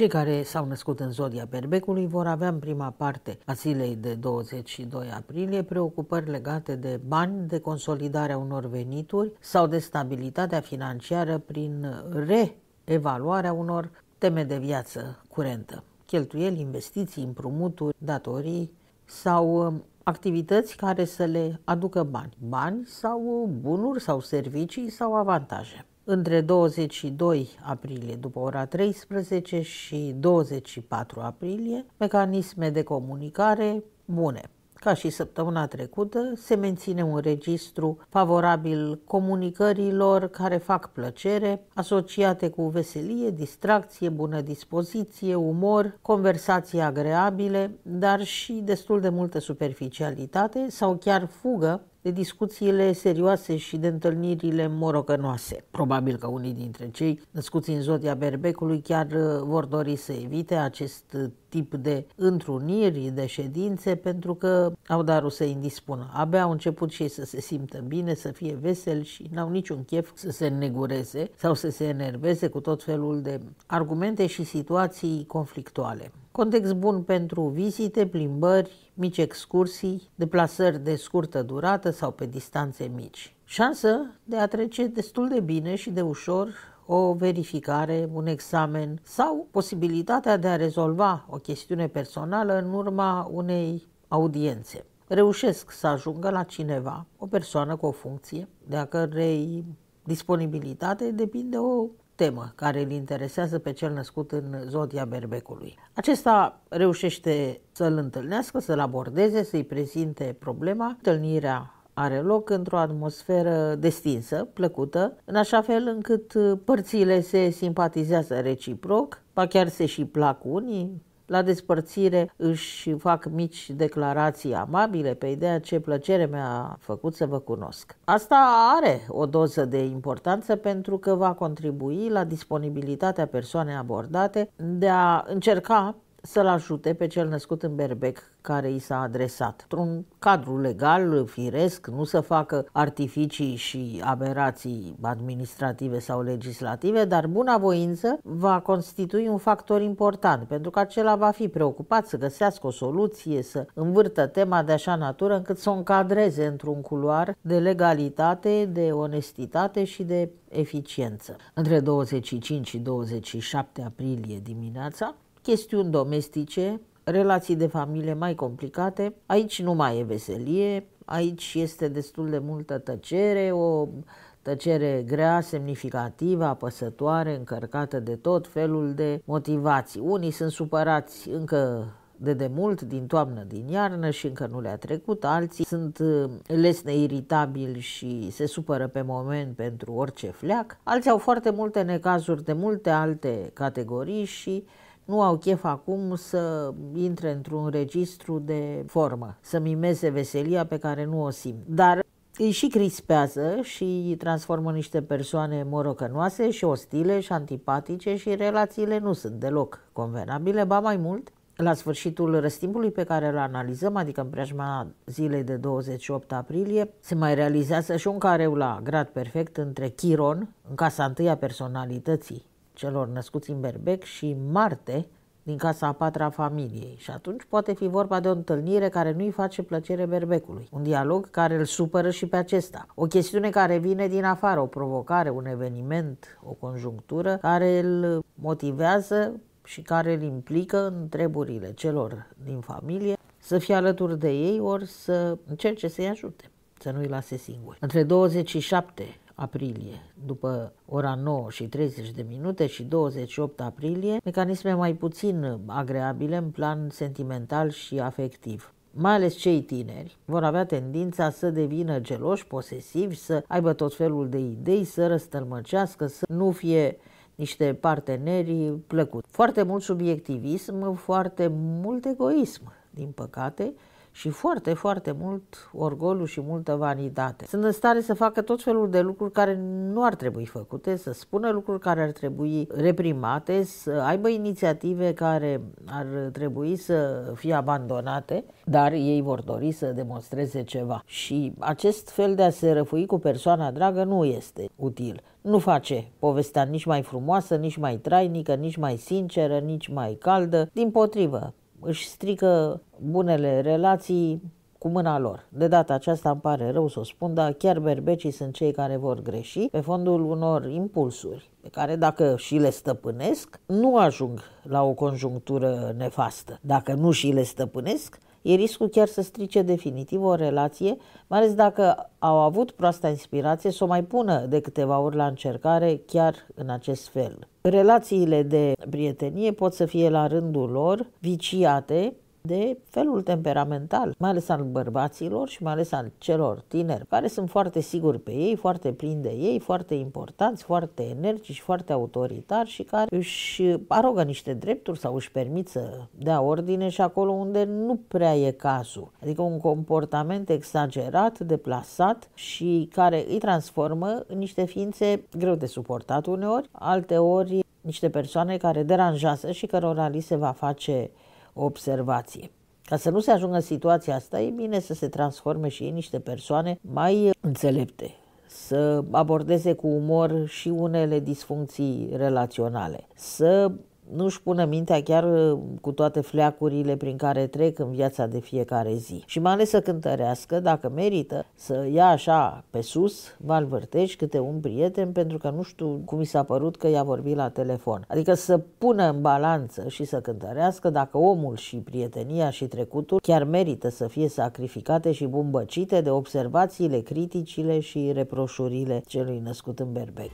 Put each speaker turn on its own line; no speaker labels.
Cei care s-au născut în zodia berbecului vor avea în prima parte a zilei de 22 aprilie preocupări legate de bani, de consolidarea unor venituri sau de stabilitatea financiară prin reevaluarea unor teme de viață curentă, cheltuieli, investiții, împrumuturi, datorii sau um, activități care să le aducă bani, bani sau bunuri sau servicii sau avantaje între 22 aprilie după ora 13 și 24 aprilie mecanisme de comunicare bune. Ca și săptămâna trecută, se menține un registru favorabil comunicărilor care fac plăcere, asociate cu veselie, distracție, bună dispoziție, umor, conversații agreabile, dar și destul de multă superficialitate sau chiar fugă de discuțiile serioase și de întâlnirile morocănoase. Probabil că unii dintre cei născuți în zodia berbecului chiar uh, vor dori să evite acest uh, tip de întruniri, de ședințe, pentru că au darul să indispună. Abia au început și ei să se simtă bine, să fie veseli și n-au niciun chef să se negureze sau să se enerveze cu tot felul de argumente și situații conflictuale. Context bun pentru vizite, plimbări, mici excursii, deplasări de scurtă durată sau pe distanțe mici. Șansă de a trece destul de bine și de ușor o verificare, un examen sau posibilitatea de a rezolva o chestiune personală în urma unei audiențe. Reușesc să ajungă la cineva, o persoană cu o funcție, de a cărei disponibilitate depinde o temă care îl interesează pe cel născut în zodia berbecului. Acesta reușește să-l întâlnească, să-l abordeze, să-i prezinte problema. Întâlnirea are loc într-o atmosferă destinsă, plăcută, în așa fel încât uh, părțile se simpatizează reciproc, ba chiar se și plac unii, la despărțire își fac mici declarații amabile pe păi ideea ce plăcere mi-a făcut să vă cunosc. Asta are o doză de importanță pentru că va contribui la disponibilitatea persoanei abordate de a încerca să-l ajute pe cel născut în Berbec care i s-a adresat. Într-un cadru legal, firesc, nu să facă artificii și aberații administrative sau legislative, dar voință va constitui un factor important, pentru că acela va fi preocupat să găsească o soluție, să învârtă tema de așa natură încât să o încadreze într-un culoar de legalitate, de onestitate și de eficiență. Între 25 și 27 aprilie dimineața, chestiuni domestice, relații de familie mai complicate. Aici nu mai e veselie, aici este destul de multă tăcere, o tăcere grea, semnificativă, apăsătoare, încărcată de tot felul de motivații. Unii sunt supărați încă de demult, din toamnă, din iarnă și încă nu le-a trecut, alții sunt uh, lesne iritabili și se supără pe moment pentru orice fleac, alții au foarte multe necazuri de multe alte categorii și nu au chef acum să intre într-un registru de formă, să mimeze veselia pe care nu o simt. Dar îi și crispează și îi transformă niște persoane morocănoase și ostile și antipatice și relațiile nu sunt deloc convenabile, ba mai mult, la sfârșitul răstimpului pe care îl analizăm, adică în preajma zilei de 28 aprilie, se mai realizează și un careu la grad perfect între Chiron, în casa întâia personalității celor născuți în Berbec și Marte din casa a patra a familiei și atunci poate fi vorba de o întâlnire care nu-i face plăcere berbecului, un dialog care îl supără și pe acesta, o chestiune care vine din afară, o provocare, un eveniment, o conjunctură care îl motivează și care îl implică în treburile celor din familie să fie alături de ei ori să încerce să-i ajute, să nu-i lase singuri. Între 27 aprilie, după ora 9 și 30 de minute și 28 aprilie, mecanisme mai puțin agreabile în plan sentimental și afectiv mai ales cei tineri, vor avea tendința să devină geloși, posesivi, să aibă tot felul de idei, să răstălmăcească, să nu fie niște parteneri plăcuți. Foarte mult subiectivism, foarte mult egoism, din păcate, și foarte, foarte mult orgoliu și multă vanitate. Sunt în stare să facă tot felul de lucruri care nu ar trebui făcute, să spună lucruri care ar trebui reprimate, să aibă inițiative care ar trebui să fie abandonate, dar ei vor dori să demonstreze ceva. Și acest fel de a se răfui cu persoana dragă nu este util. Nu face povestea nici mai frumoasă, nici mai trainică, nici mai sinceră, nici mai caldă. Din potrivă, își strică bunele relații cu mâna lor. De data aceasta îmi pare rău să o spun, dar chiar berbecii sunt cei care vor greși pe fondul unor impulsuri pe care dacă și le stăpânesc, nu ajung la o conjunctură nefastă. Dacă nu și le stăpânesc, E riscul chiar să strice definitiv o relație, mai ales dacă au avut proasta inspirație să o mai pună de câteva ori la încercare chiar în acest fel. Relațiile de prietenie pot să fie la rândul lor viciate de felul temperamental, mai ales al bărbaților și mai ales al celor tineri, care sunt foarte siguri pe ei, foarte plini de ei, foarte importanți, foarte energici, foarte autoritari și care își arogă niște drepturi sau își permit să dea ordine și acolo unde nu prea e cazul. Adică un comportament exagerat, deplasat și care îi transformă în niște ființe greu de suportat uneori, alteori niște persoane care deranjează și cărora li se va face o observație. Ca să nu se ajungă în situația asta, e bine să se transforme și ei niște persoane mai înțelepte, să abordeze cu umor și unele disfuncții relaționale, să nu își pună mintea chiar uh, cu toate fleacurile prin care trec în viața de fiecare zi. Și mai ales să cântărească, dacă merită, să ia așa pe sus, valvârtești câte un prieten, pentru că nu știu cum i s-a părut că i-a vorbit la telefon. Adică să pună în balanță și să cântărească dacă omul și prietenia și trecutul chiar merită să fie sacrificate și bumbăcite de observațiile, criticile și reproșurile celui născut în berbec.